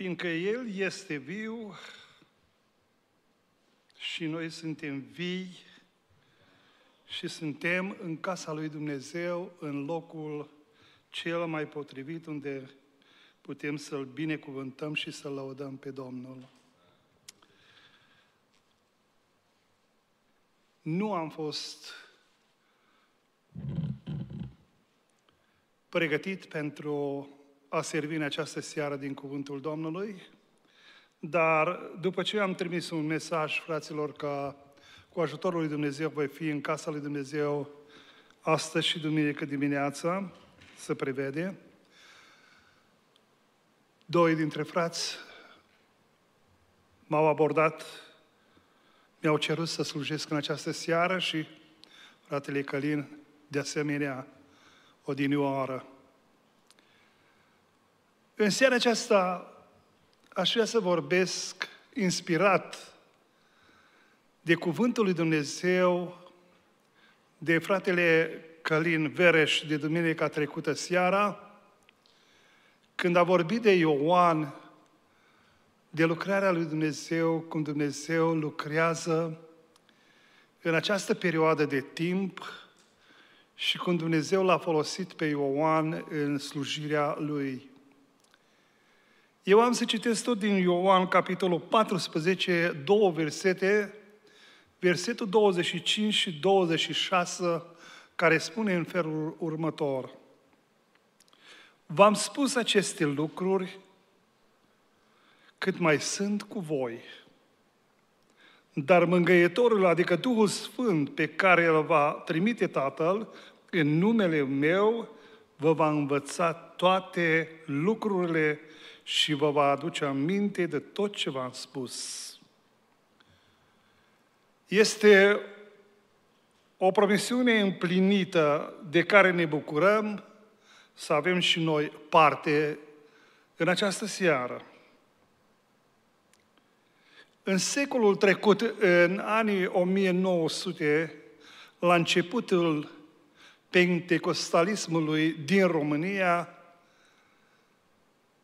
fiindcă El este viu și noi suntem vii și suntem în casa lui Dumnezeu, în locul cel mai potrivit unde putem să-L binecuvântăm și să-L laudăm pe Domnul. Nu am fost pregătit pentru a servi în această seară din Cuvântul Domnului, dar după ce am trimis un mesaj fraților că cu ajutorul lui Dumnezeu voi fi în casa lui Dumnezeu astăzi și duminică dimineața, se prevede, doi dintre frați m-au abordat, mi-au cerut să slujesc în această seară și fratele Călin, de asemenea, o dinioară. În seara aceasta aș vrea să vorbesc inspirat de Cuvântul lui Dumnezeu, de fratele Călin Vereș de duminica trecută seara, când a vorbit de Ioan, de lucrarea lui Dumnezeu, cum Dumnezeu lucrează în această perioadă de timp și cum Dumnezeu l-a folosit pe Ioan în slujirea lui. Eu am să citesc tot din Ioan, capitolul 14, două versete, versetul 25 și 26, care spune în felul următor. V-am spus aceste lucruri cât mai sunt cu voi. Dar mângăietorul, adică Duhul Sfânt pe care îl va trimite Tatăl, în numele meu, vă va învăța toate lucrurile și vă va aduce aminte de tot ce v-am spus. Este o promisiune împlinită de care ne bucurăm să avem și noi parte în această seară. În secolul trecut, în anii 1900, la începutul pentecostalismului din România,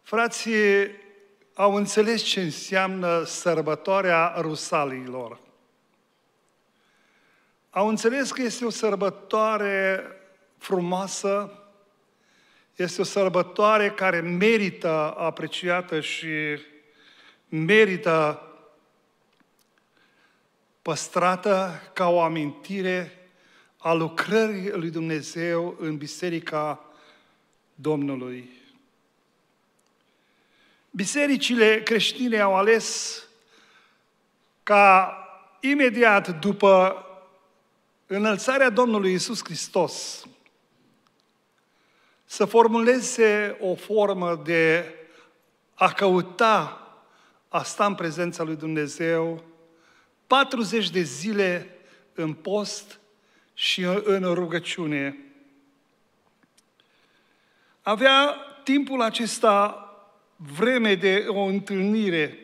Frații au înțeles ce înseamnă sărbătoarea rusalilor. Au înțeles că este o sărbătoare frumoasă, este o sărbătoare care merită apreciată și merită păstrată ca o amintire a lucrării lui Dumnezeu în Biserica Domnului. Bisericile creștine au ales ca imediat după înălțarea Domnului Isus Hristos să formuleze o formă de a căuta a sta în prezența lui Dumnezeu 40 de zile în post și în rugăciune. Avea timpul acesta vreme de o întâlnire,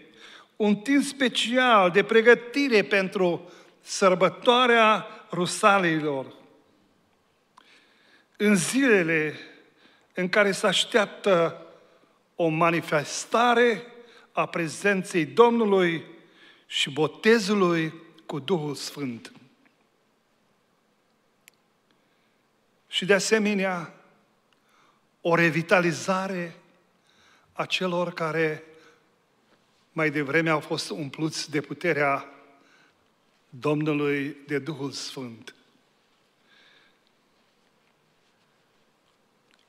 un timp special de pregătire pentru sărbătoarea Rusalilor. În zilele în care se așteaptă o manifestare a prezenței Domnului și botezului cu Duhul Sfânt. Și de asemenea, o revitalizare a celor care mai devreme au fost umpluți de puterea Domnului de Duhul Sfânt.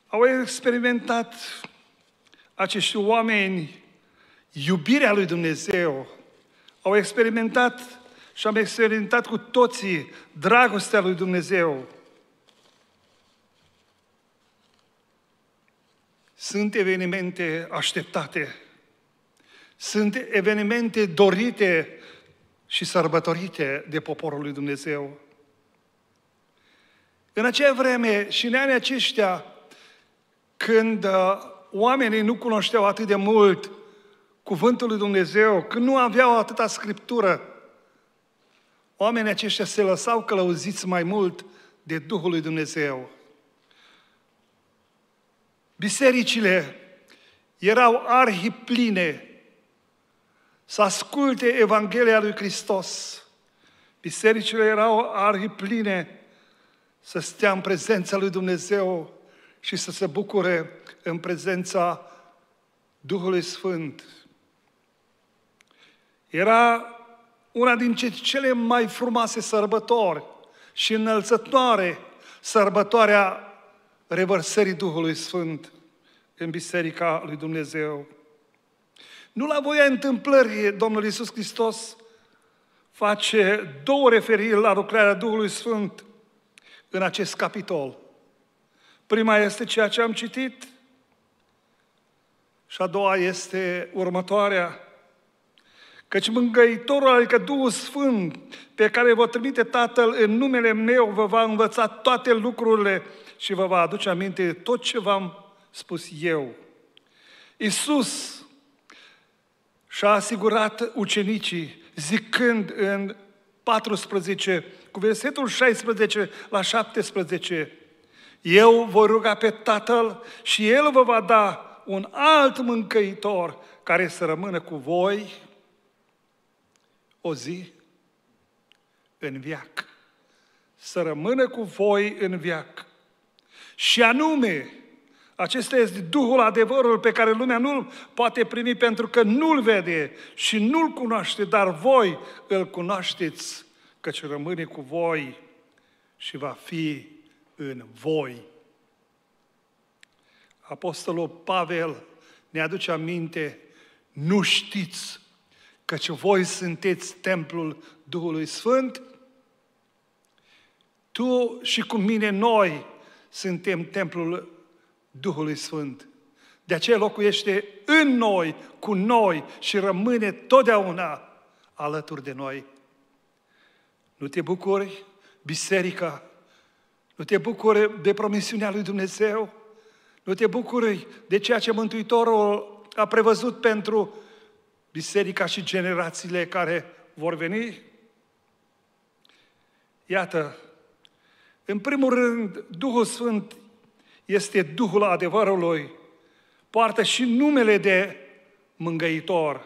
Au experimentat acești oameni iubirea lui Dumnezeu, au experimentat și am experimentat cu toții dragostea lui Dumnezeu. Sunt evenimente așteptate, sunt evenimente dorite și sărbătorite de poporul lui Dumnezeu. În acea vreme și în anii aceștia, când uh, oamenii nu cunoșteau atât de mult cuvântul lui Dumnezeu, când nu aveau atâta scriptură, oamenii aceștia se lăsau călăuziți mai mult de Duhul lui Dumnezeu. Bisericile erau arhipline să asculte Evanghelia lui Hristos. Bisericile erau arhipline să stea în prezența lui Dumnezeu și să se bucure în prezența Duhului Sfânt. Era una din cele mai frumoase sărbători și înălțătoare, sărbătoarea revărsării Duhului Sfânt în Biserica lui Dumnezeu. Nu la voia întâmplării Domnul Iisus Hristos face două referiri la lucrarea Duhului Sfânt în acest capitol. Prima este ceea ce am citit și a doua este următoarea. Căci mângăitorul, adică Duhul Sfânt, pe care vă trimite Tatăl în numele meu, vă va învăța toate lucrurile și vă va aduce aminte de tot ce v-am spus eu. Isus și-a asigurat ucenicii zicând în 14, cu versetul 16 la 17, eu vă ruga pe Tatăl și El vă va da un alt mâncăitor care să rămână cu voi o zi în viac. Să rămână cu voi în viac. Și anume, acesta este Duhul Adevărul pe care lumea nu-l poate primi pentru că nu-l vede și nu-l cunoaște, dar voi îl cunoașteți, căci rămâne cu voi și va fi în voi. Apostolul Pavel ne aduce aminte, nu știți căci voi sunteți templul Duhului Sfânt? Tu și cu mine noi suntem templul Duhului Sfânt. De aceea locuiește în noi, cu noi și rămâne totdeauna alături de noi. Nu te bucuri, biserica? Nu te bucuri de promisiunea lui Dumnezeu? Nu te bucuri de ceea ce Mântuitorul a prevăzut pentru biserica și generațiile care vor veni? Iată în primul rând, Duhul Sfânt este Duhul adevărului, poartă și numele de mângăitor,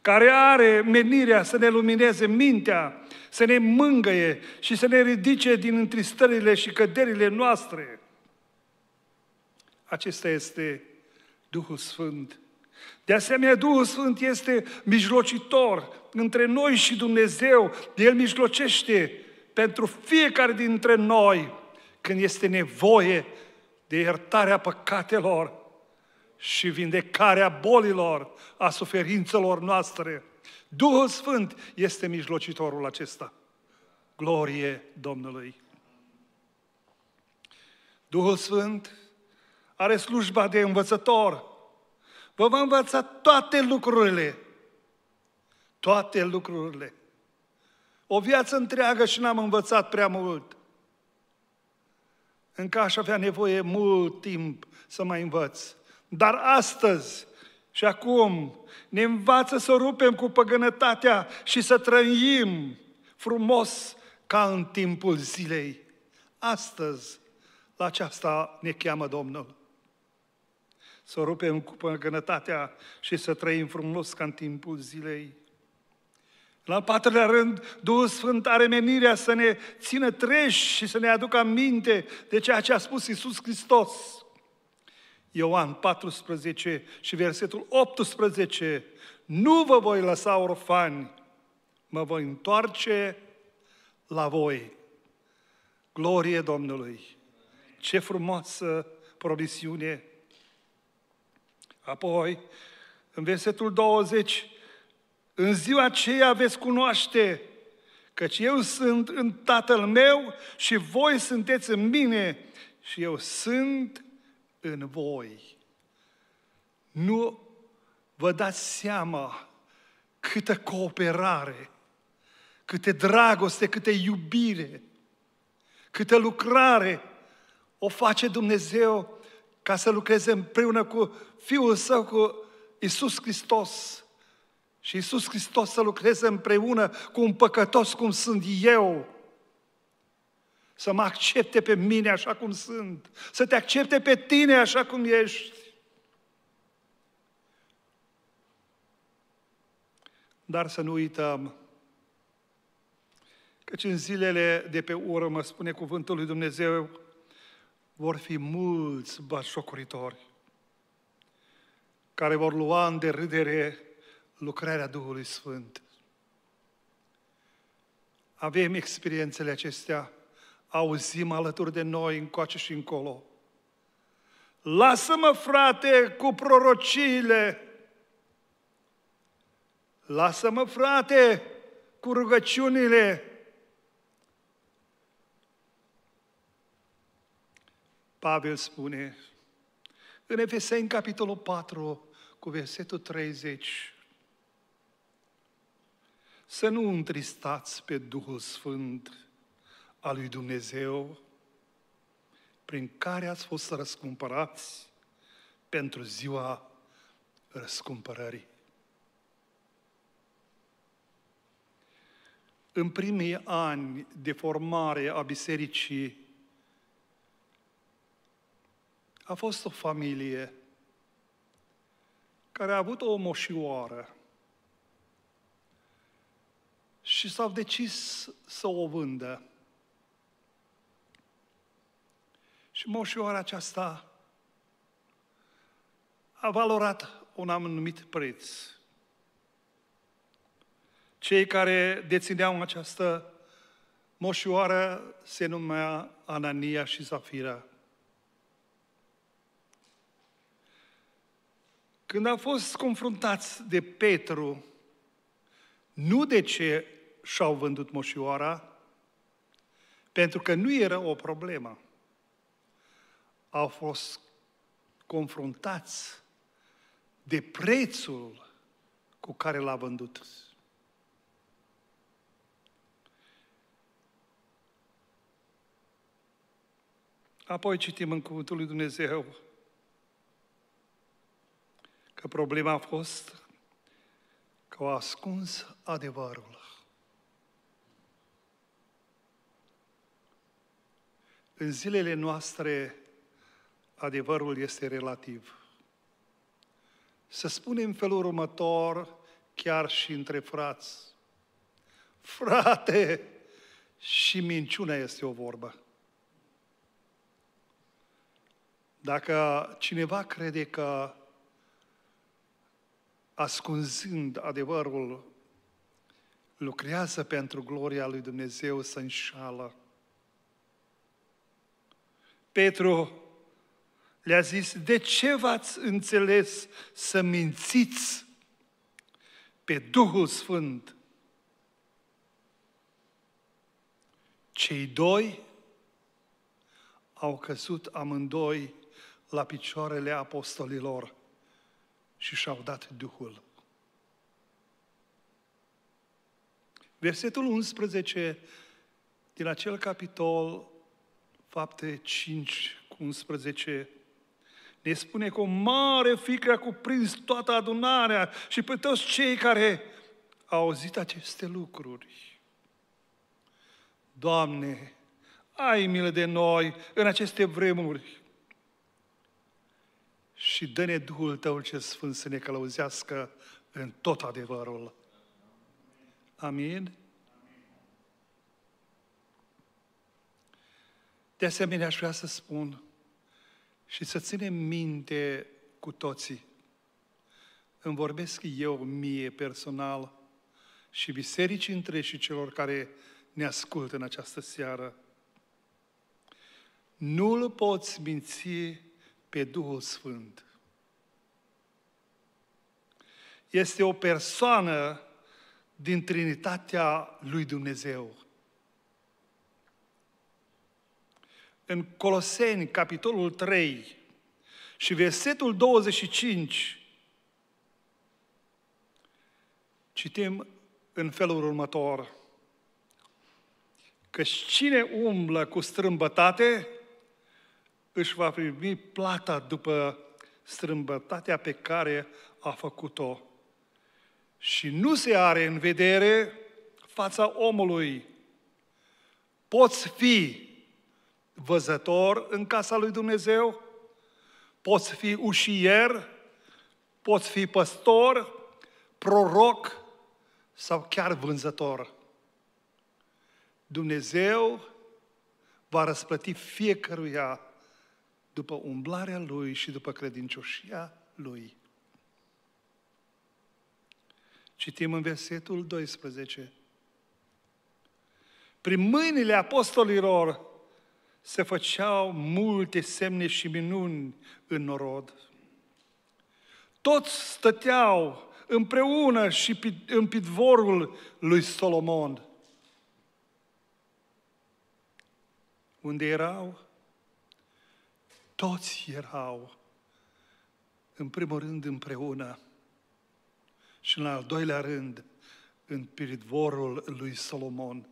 care are menirea să ne lumineze mintea, să ne mângăie și să ne ridice din întristările și căderile noastre. Acesta este Duhul Sfânt. De asemenea, Duhul Sfânt este mijlocitor între noi și Dumnezeu. El mijlocește pentru fiecare dintre noi când este nevoie de iertarea păcatelor și vindecarea bolilor, a suferințelor noastre. Duhul Sfânt este mijlocitorul acesta. Glorie Domnului! Duhul Sfânt are slujba de învățător. Vă va învăța toate lucrurile. Toate lucrurile. O viață întreagă și n-am învățat prea mult. Încă aș avea nevoie mult timp să mai învăț. Dar astăzi și acum ne învață să rupem cu păgânătatea și să trăim frumos ca în timpul zilei. Astăzi, la aceasta ne cheamă Domnul. Să rupem cu păgânătatea și să trăim frumos ca în timpul zilei. La al patrulea rând, Duhul Sfânt are menirea să ne țină treși și să ne aducă aminte de ceea ce a spus Isus Hristos. Ioan 14 și versetul 18. Nu vă voi lăsa orfani, mă voi întoarce la voi. Glorie Domnului! Ce frumoasă promisiune! Apoi, în versetul 20, în ziua aceea veți cunoaște căci eu sunt în Tatăl meu și voi sunteți în mine și eu sunt în voi. Nu vă dați seama câtă cooperare, câte dragoste, câte iubire, câtă lucrare o face Dumnezeu ca să lucreze împreună cu Fiul Său, cu Isus Hristos și Iisus Hristos să lucreze împreună cu un păcătos cum sunt eu, să mă accepte pe mine așa cum sunt, să te accepte pe tine așa cum ești. Dar să nu uităm căci în zilele de pe urmă, spune cuvântul lui Dumnezeu, vor fi mulți bașocoritori care vor lua în derâdere lucrarea Duhului Sfânt. Avem experiențele acestea, auzim alături de noi încoace și încolo. Lasă-mă, frate, cu prorociile! Lasă-mă, frate, cu rugăciunile! Pavel spune în Efeseni, capitolul 4, cu versetul 30, să nu întristați pe Duhul Sfânt al lui Dumnezeu, prin care ați fost răscumpărați pentru ziua răscumpărării. În primii ani de formare a bisericii a fost o familie care a avut o moșioară și s-au decis să o vândă. Și moșioara aceasta a valorat un anumit preț. Cei care dețineau această moșioară se numea Anania și Zafira. Când au fost confruntați de Petru, nu de ce și-au vândut moșioara, pentru că nu era o problemă. Au fost confruntați de prețul cu care l-a vândut. Apoi citim în Cuvântul lui Dumnezeu că problema a fost că au ascuns adevărul. În zilele noastre, adevărul este relativ. Să spunem felul următor, chiar și între frați. Frate, și minciunea este o vorbă. Dacă cineva crede că ascunzând adevărul, lucrează pentru gloria lui Dumnezeu, să înșală. Petru le-a zis, de ce v-ați înțeles să mințiți pe Duhul Sfânt? Cei doi au căzut amândoi la picioarele apostolilor și și-au dat Duhul. Versetul 11 din acel capitol Fapte 5 cu 11 ne spune că o mare frică a cuprins toată adunarea și pe toți cei care au auzit aceste lucruri. Doamne, ai milă de noi în aceste vremuri și dă-ne Duhul Tău ce Sfânt să ne călăuzească în tot adevărul. Amin? De asemenea, aș vrea să spun și să ținem minte cu toții. Îmi vorbesc eu, mie, personal, și bisericii între și celor care ne ascultă în această seară. Nu-L poți minți pe Duhul Sfânt. Este o persoană din Trinitatea lui Dumnezeu. în Coloseni, capitolul 3 și versetul 25, citim în felul următor. Că cine umblă cu strâmbătate își va primi plata după strâmbătatea pe care a făcut-o. Și nu se are în vedere fața omului. Poți fi văzător în casa lui Dumnezeu, poți fi ușier, poți fi păstor, proroc sau chiar vânzător. Dumnezeu va răsplăti fiecăruia după umblarea lui și după credincioșia lui. Citim în versetul 12. Prin mâinile apostolilor se făceau multe semne și minuni în norod. Toți stăteau împreună și în pitvorul lui Solomon. Unde erau? Toți erau, în primul rând, împreună și în al doilea rând, în pitvorul lui Solomon.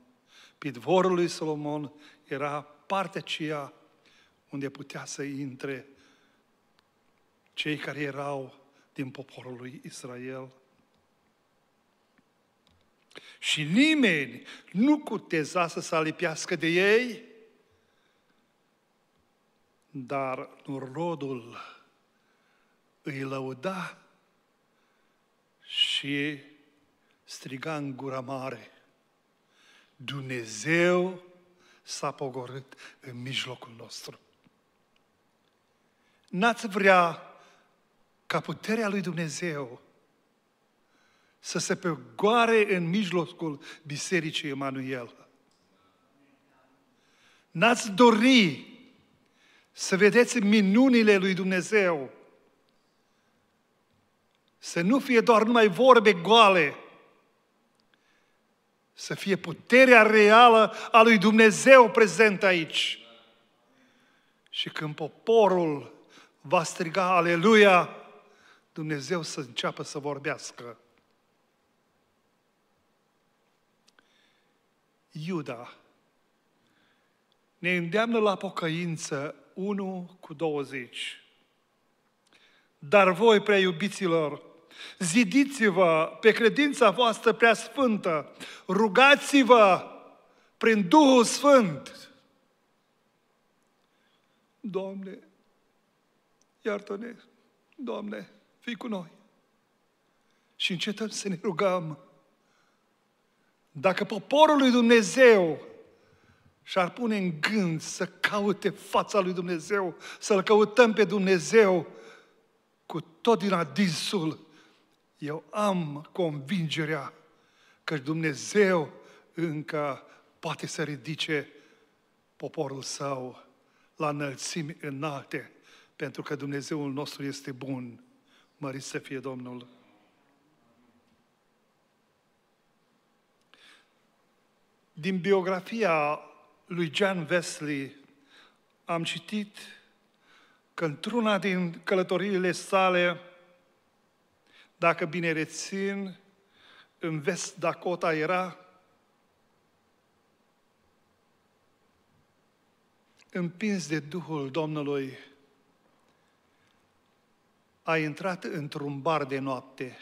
Pitvorul lui Solomon era partea aceea unde putea să intre cei care erau din poporul lui Israel. Și nimeni nu cuteza să se alipiască de ei, dar norodul îi lăuda și striga în gura mare, Dumnezeu s-a pogorât în mijlocul nostru. N-ați vrea ca puterea lui Dumnezeu să se pogoare în mijlocul Bisericii Emanuel. N-ați dori să vedeți minunile lui Dumnezeu. Să nu fie doar numai vorbe goale, să fie puterea reală a lui Dumnezeu prezent aici. Și când poporul va striga Aleluia, Dumnezeu să înceapă să vorbească. Iuda ne îndeamnă la pocăință 1 cu 20. Dar voi, prea iubiților, Zidiți-vă pe credința voastră prea sfântă. Rugați-vă prin Duhul Sfânt. Doamne, iartă-ne, Doamne, fii cu noi. Și încetăm să ne rugăm. Dacă poporul lui Dumnezeu și-ar pune în gând să caute fața lui Dumnezeu, să-L căutăm pe Dumnezeu cu tot din adinsul, eu am convingerea că Dumnezeu încă poate să ridice poporul său la înălțimi înalte, pentru că Dumnezeul nostru este bun. Mărit să fie Domnul! Din biografia lui John Wesley am citit că într-una din călătoriile sale dacă bine rețin, în vest Dakota era împins de Duhul Domnului, a intrat într-un bar de noapte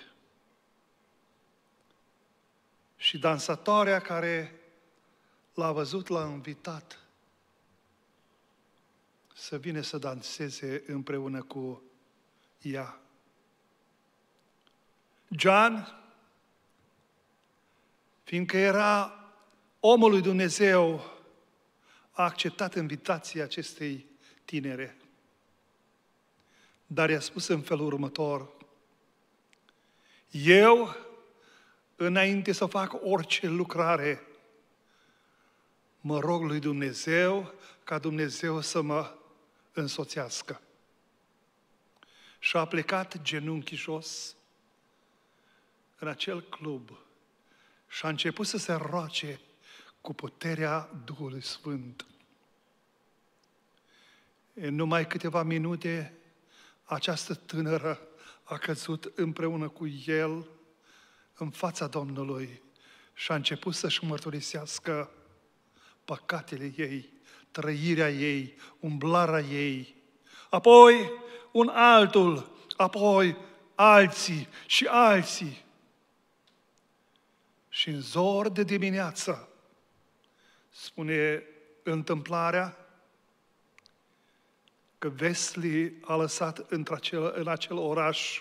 și dansatoarea care l-a văzut l-a invitat să vină să danseze împreună cu ea. John, fiindcă era omul lui Dumnezeu, a acceptat invitația acestei tinere. Dar i-a spus în felul următor, eu, înainte să fac orice lucrare, mă rog lui Dumnezeu ca Dumnezeu să mă însoțească. Și a plecat genunchi jos în acel club și a început să se roace cu puterea Duhului Sfânt. În numai câteva minute, această tânără a căzut împreună cu el în fața Domnului și a început să-și mărturisească păcatele ei, trăirea ei, umblarea ei. Apoi un altul, apoi alții și alții. Și în zor de dimineață, spune întâmplarea, că Vesli a lăsat acel, în acel oraș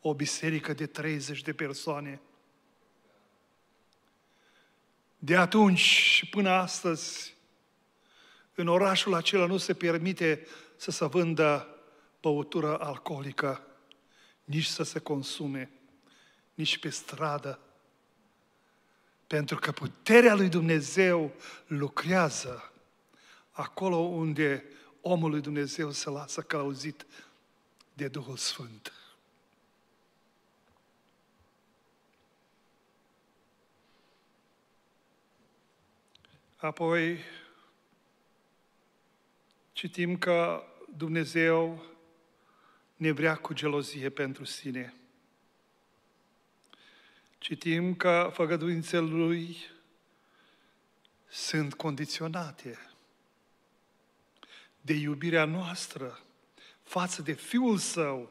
o biserică de 30 de persoane. De atunci și până astăzi, în orașul acela nu se permite să se vândă băutură alcoolică, nici să se consume, nici pe stradă. Pentru că puterea lui Dumnezeu lucrează acolo unde omul lui Dumnezeu se lasă călăuzit de Duhul Sfânt. Apoi citim că Dumnezeu ne vrea cu gelozie pentru sine citim că făgăduințele lui sunt condiționate de iubirea noastră față de Fiul Său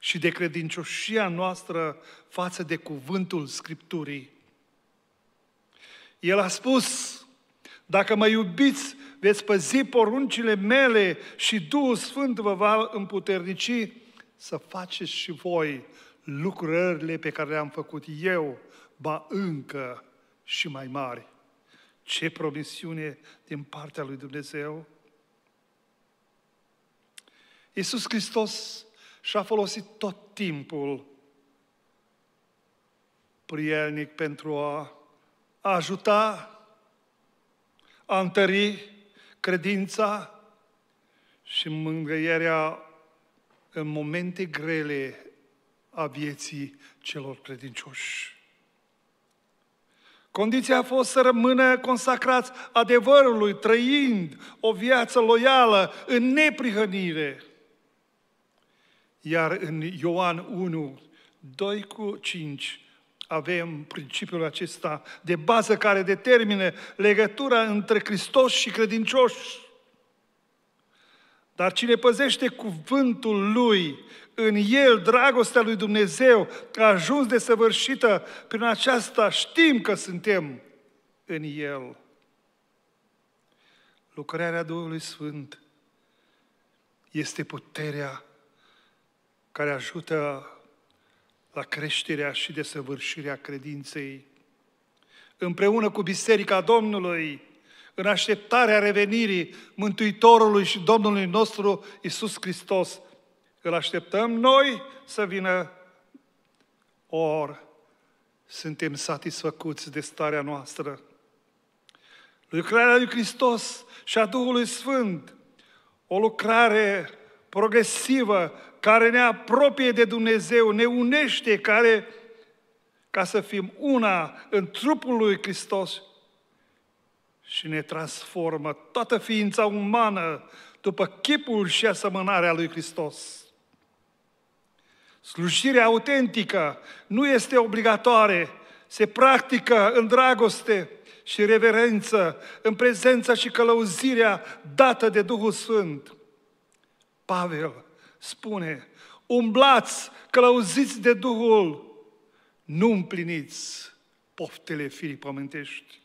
și de credincioșia noastră față de cuvântul Scripturii. El a spus, dacă mă iubiți, veți păzi poruncile mele și Duhul Sfânt vă va împuternici să faceți și voi lucrările pe care le-am făcut eu, ba încă și mai mari. Ce promisiune din partea lui Dumnezeu! Iisus Hristos și-a folosit tot timpul prielnic pentru a ajuta, a întări credința și mângâierea în momente grele a vieții celor credincioși. Condiția a fost să rămână consacrați adevărului, trăind o viață loială, în neprihănire. Iar în Ioan 1, 2 cu 5, avem principiul acesta de bază care determină legătura între Hristos și credincioși. Dar cine păzește cuvântul lui, în el dragostea lui Dumnezeu a ajuns de săvârșită, prin aceasta știm că suntem în el. Lucrarea Duhului Sfânt este puterea care ajută la creșterea și desăvârșirea credinței. Împreună cu Biserica Domnului, în așteptarea revenirii Mântuitorului și Domnului nostru Isus Hristos. Îl așteptăm noi să vină ori suntem satisfăcuți de starea noastră. Lucrarea lui Hristos și a Duhului Sfânt, o lucrare progresivă care ne apropie de Dumnezeu, ne unește, care ca să fim una în trupul lui Hristos și ne transformă toată ființa umană după chipul și asemănarea lui Hristos. Slujirea autentică nu este obligatoare, se practică în dragoste și reverență, în prezența și călăuzirea dată de Duhul Sfânt. Pavel spune, umblați, călăuziți de Duhul, nu împliniți poftele firii pământești.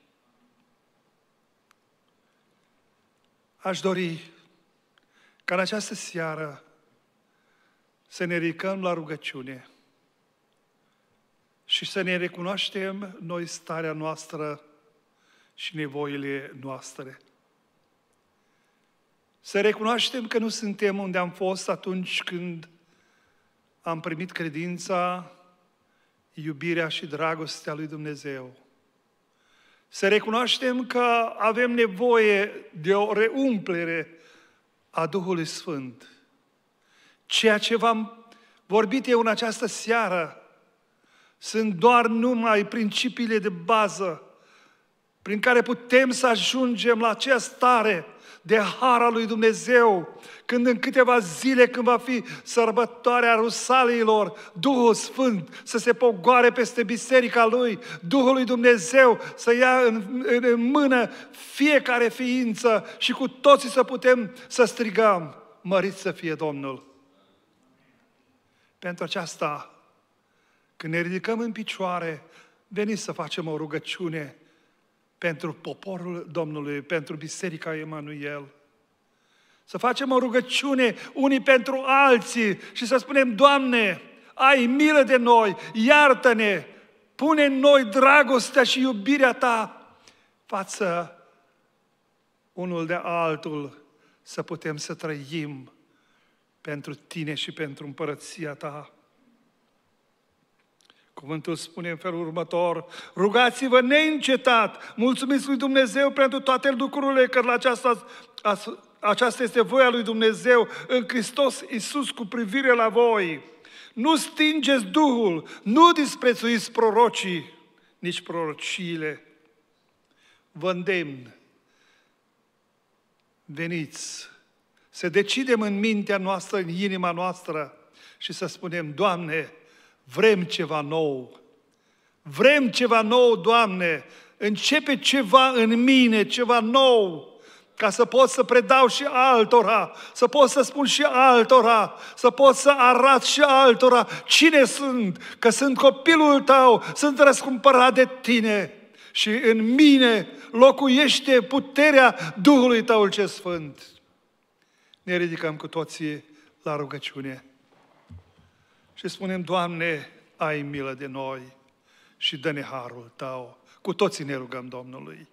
Aș dori ca în această seară să ne ridicăm la rugăciune și să ne recunoaștem noi starea noastră și nevoile noastre. Să recunoaștem că nu suntem unde am fost atunci când am primit credința, iubirea și dragostea lui Dumnezeu. Să recunoaștem că avem nevoie de o reumplere a Duhului Sfânt. Ceea ce v-am vorbit eu în această seară sunt doar numai principiile de bază prin care putem să ajungem la această stare de hara lui Dumnezeu, când în câteva zile, când va fi sărbătoarea rusaliilor, Duhul Sfânt să se pogoare peste biserica Lui, Duhul lui Dumnezeu să ia în, în, în mână fiecare ființă și cu toții să putem să strigăm, mărit să fie Domnul. Pentru aceasta, când ne ridicăm în picioare, veniți să facem o rugăciune pentru poporul Domnului, pentru Biserica Emanuel. Să facem o rugăciune unii pentru alții și să spunem, Doamne, ai milă de noi, iartă-ne, pune în noi dragostea și iubirea Ta față unul de altul, să putem să trăim pentru Tine și pentru împărăția Ta. Cuvântul spune în felul următor, rugați-vă neîncetat, mulțumiți lui Dumnezeu pentru toate lucrurile, că la aceasta, aceasta este voia lui Dumnezeu în Hristos Iisus cu privire la voi. Nu stingeți Duhul, nu disprețuiți prorocii, nici prorociile. Vă îndemn, veniți, să decidem în mintea noastră, în inima noastră și să spunem, Doamne, Vrem ceva nou. Vrem ceva nou, Doamne. Începe ceva în mine, ceva nou, ca să pot să predau și altora, să pot să spun și altora, să pot să arăt și altora cine sunt, că sunt copilul tău, sunt răscumpărat de tine și în mine locuiește puterea Duhului tău cel sfânt. Ne ridicăm cu toții la rugăciune și spunem, Doamne, ai milă de noi și dă-ne harul Tău. Cu toții ne rugăm Domnului.